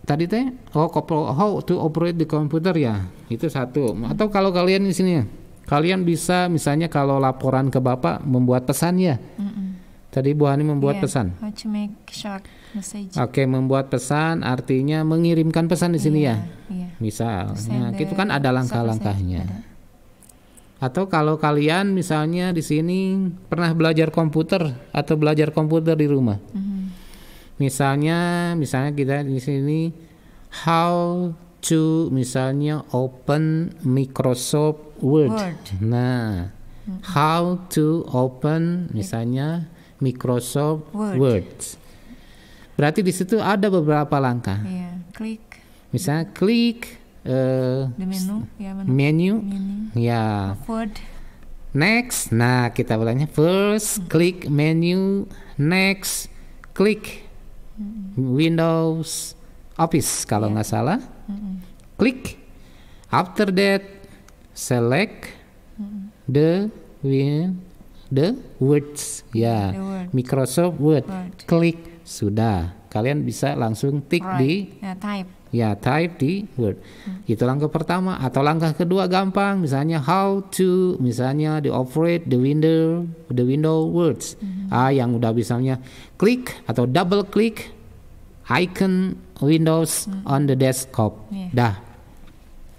tadi teh oh how to operate the computer ya itu satu atau kalau kalian di sini ya? Kalian bisa misalnya kalau laporan ke Bapak membuat pesannya. Mm -mm. Tadi Bu Hani membuat yeah, pesan. Oke, okay, membuat pesan artinya mengirimkan pesan di sini yeah, ya. Yeah. Misalnya, itu kan ada langkah-langkahnya. Atau kalau kalian misalnya di sini pernah belajar komputer atau belajar komputer di rumah. Mm -hmm. Misalnya, misalnya kita di sini how to misalnya open Microsoft Word. Word. Nah, how to open misalnya Microsoft Word. Word. Berarti di situ ada beberapa langkah. Iya, klik. Misalnya klik uh, menu, ya, menu. menu. menu. Ya. Next. Nah, kita bilangnya first hmm. klik menu, next klik hmm. Windows Office kalau iya. nggak yeah. salah. Mm-hmm. Klik. After that, select mm-hmm. the win the words ya yeah. Microsoft Word. Word. Klik sudah. Kalian bisa langsung tik right. di yeah, type. Ya, type di Word. Hmm. Itu langkah pertama atau langkah kedua gampang misalnya how to misalnya the operate the window the window words. Hmm. Ah yang udah misalnya klik atau double klik icon Windows hmm. on the desktop. Yeah. Dah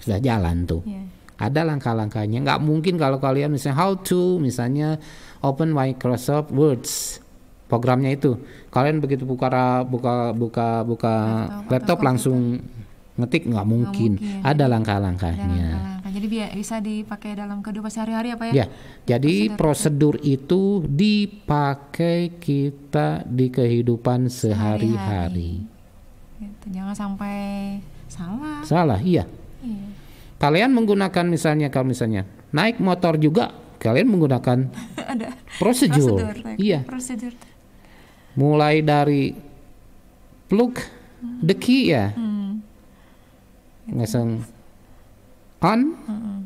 sudah jalan tuh. Yeah. Ada langkah-langkahnya. Nggak mungkin kalau kalian misalnya how to misalnya open Microsoft Words programnya itu. Kalian begitu buka buka buka buka laptop, laptop langsung ngetik nggak mungkin. mungkin. Ada langkah-langkahnya. Jadi bisa dipakai dalam kehidupan sehari-hari apa ya? Ya. Jadi prosedur, prosedur itu dipakai kita di kehidupan sehari-hari. sehari hari Jangan sampai salah. Salah, iya. iya. Kalian menggunakan misalnya kalau misalnya naik motor juga kalian menggunakan ada prosedur. prosedur like, iya. Prosedur. Mulai dari plug hmm. the key ya. Hmm. Ngasang gitu. on. Hmm.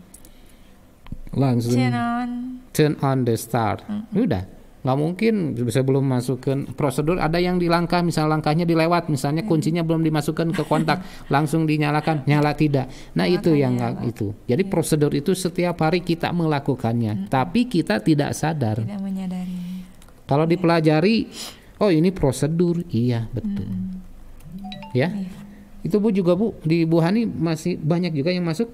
Langsung turn on. turn on the start. Hmm. Udah nggak mungkin bisa belum masukkan prosedur ada yang di langkah misalnya langkahnya dilewat misalnya kuncinya belum dimasukkan ke kontak langsung dinyalakan nyala tidak nah itu yang nyala. itu jadi iya. prosedur itu setiap hari kita melakukannya tapi kita tidak sadar tidak menyadari kalau iya. dipelajari oh ini prosedur iya betul hmm. ya iya. itu bu juga bu di bu Hani masih banyak juga yang masuk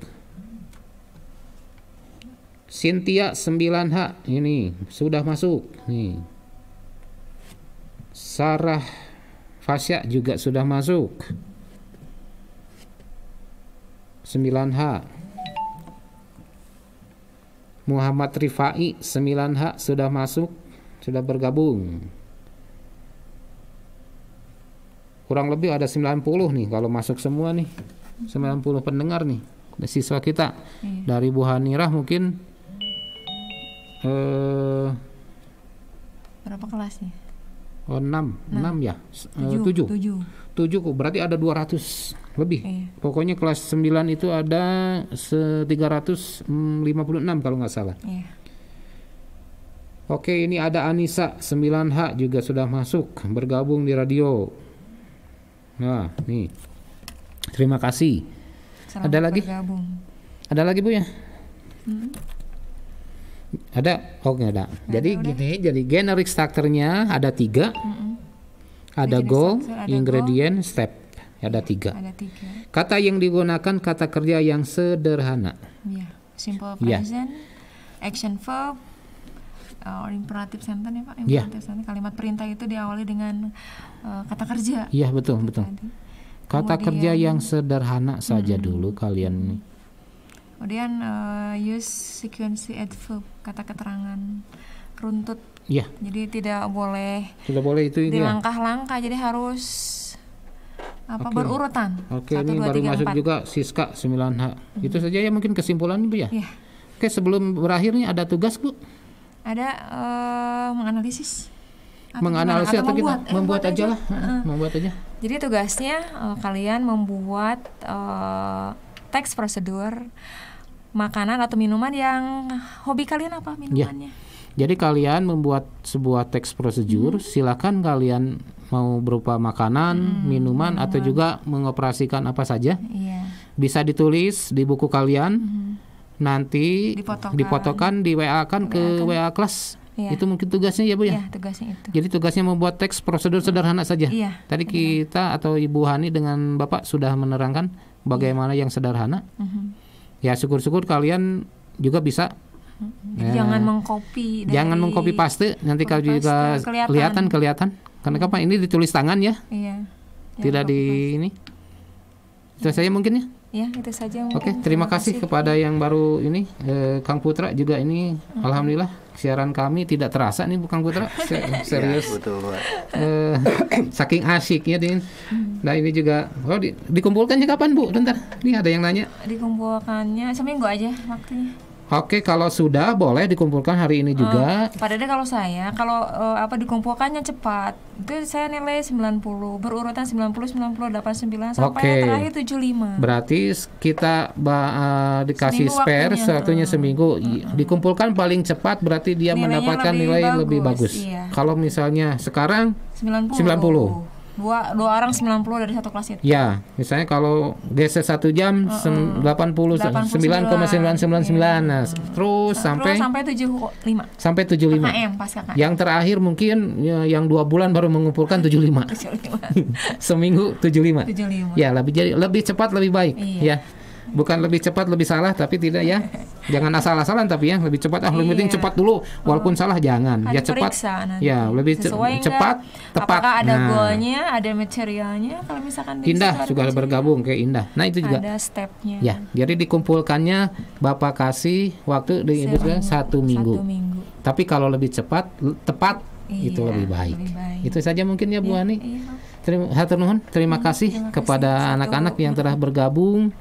Cynthia 9H ini sudah masuk nih. Sarah Fasya juga sudah masuk. 9H. Muhammad Rifai 9H sudah masuk, sudah bergabung. Kurang lebih ada 90 nih kalau masuk semua nih. 90 pendengar nih siswa kita. Iya. Dari Bu Hanirah mungkin eh berapa kelasnya? Oh, 6, 6, 6 ya? 7. 7. 7 berarti ada 200 lebih. Iya. Pokoknya kelas 9 itu ada 356 mm, kalau nggak salah. Iya. Oke, ini ada Anisa 9H juga sudah masuk bergabung di radio. Nah, nih. Terima kasih. Selamat ada lagi? Bergabung. Ada lagi Bu ya? Hmm. Ada? Oh nggak ada. Gak jadi udah. gini, jadi generic structure-nya ada tiga. Mm -hmm. Ada jadi goal, ada ingredient, goal. step. Ada tiga. ada tiga. Kata yang digunakan kata kerja yang sederhana. Ya, Simple iya. present, ya. action verb, eh, or imperative sentence ya Pak. Iya. Imperative yeah. sentence kalimat perintah itu diawali dengan uh, kata kerja. Iya, yeah, betul, gitu betul. Tadi. Kan. Kata Kemudian, kerja yang sederhana saja mm -hmm. dulu kalian Kemudian uh, use sequence adverb, kata keterangan runtut. Iya. Yeah. Jadi tidak boleh Tidak boleh itu ini. Ya? langkah-langkah jadi harus apa okay. berurutan. Oke, okay, ini 2, baru 3, masuk 4. juga Siska 9H. Hmm. Itu saja ya mungkin kesimpulan Bu ya. Yeah. Oke, sebelum berakhirnya ada tugas Bu? Ada uh, menganalisis. Atau menganalisis atau, atau membuat, kita membuat, eh, membuat aja, lah, uh. membuat aja. Jadi tugasnya uh, kalian membuat uh, teks prosedur makanan atau minuman yang hobi kalian apa ya. minumannya? Ya. Jadi kalian membuat sebuah teks prosedur, hmm. silakan kalian mau berupa makanan, hmm, minuman, hmm. atau juga mengoperasikan apa saja. Yeah. Bisa ditulis di buku kalian. Hmm. Nanti dipotokan, dipotokan di WA kan ke WA kan. kelas. Iya. Itu mungkin tugasnya ya Bu ya? Iya, tugasnya itu. Jadi tugasnya membuat teks prosedur hmm. sederhana saja. Iya, Tadi benar. kita atau Ibu Hani dengan Bapak sudah menerangkan bagaimana yang sederhana. Mm -hmm ya syukur-syukur kalian juga bisa ya, jangan mengcopy dari jangan mengcopy paste nanti kalau juga kelihatan kelihatan, kelihatan. karena kapan ini ditulis tangan ya iya. tidak di ini itu saya mungkin ya Ya, itu saja mungkin. Oke, terima, terima kasih, kasih kepada yang baru ini eh, Kang Putra juga ini hmm. alhamdulillah siaran kami tidak terasa nih bukan Putra. serius. Iya, eh, ya, betul, Eh, saking asiknya Din. Nah, ini juga oh di, dikumpulkannya kapan, Bu? Bentar. Ini ada yang nanya. Dikumpulkannya seminggu aja waktunya. Oke, kalau sudah boleh dikumpulkan hari ini eh, juga. Uh, padahal kalau saya, kalau uh, apa dikumpulkannya cepat, itu saya nilai 90, berurutan 90, 90, 89 sampai okay. terakhir 75. Berarti kita uh, dikasih spare waktunya. satunya uh. seminggu. Uh, -huh. Iya, dikumpulkan paling cepat berarti dia Nilainya mendapatkan lebih nilai bagus, lebih bagus. Iya. Kalau misalnya sekarang 90. 90 dua dua orang 90 dari satu kelas itu. Ya, misalnya kalau geser satu jam uh, uh, 80 9,999. Yeah. Nah, terus so, sampai terus sampai 75. Sampai 75. KKM, pas KKM. Yang terakhir mungkin ya, yang dua bulan baru mengumpulkan 75. 75. Seminggu 75. 75. Ya, lebih jadi lebih cepat lebih baik. Iya. Ya bukan lebih cepat lebih salah tapi tidak ya jangan asal-asalan tapi ya lebih cepat ah lebih iya. cepat dulu walaupun oh. salah jangan ya cepat nanti. ya lebih Sesuai cepat tepat apakah ada nah. golnya ada materialnya kalau misalkan indah juga material. bergabung kayak indah nah itu juga ada stepnya ya jadi dikumpulkannya bapak kasih waktu di satu, satu minggu tapi kalau lebih cepat tepat iya, itu lebih baik. lebih baik itu saja mungkin ya Bu iya, Ani iya. terima, terima hmm, kasih terima kasih kepada anak-anak yang telah bergabung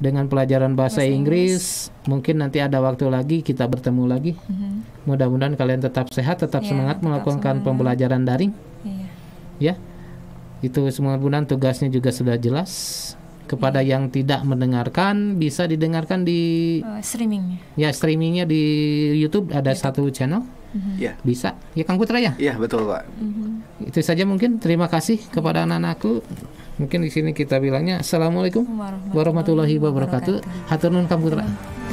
dengan pelajaran bahasa, bahasa Inggris. Inggris. Mungkin nanti ada waktu lagi kita bertemu lagi. Mm -hmm. Mudah-mudahan kalian tetap sehat, tetap yeah, semangat tetap melakukan semangat. pembelajaran daring. Yeah. Ya, itu semua mudahan tugasnya juga sudah jelas. Kepada yeah. yang tidak mendengarkan, bisa didengarkan di uh, streamingnya. Ya, streamingnya di YouTube ada YouTube. satu channel. Mm Bisa. Ya, Kang Putra ya. Iya betul pak. Mm -hmm. Itu saja mungkin. Terima kasih kepada anak-anakku. Mungkin di sini kita bilangnya Assalamualaikum warahmatullahi, wabarakatuh. Hatur nuhun kamputra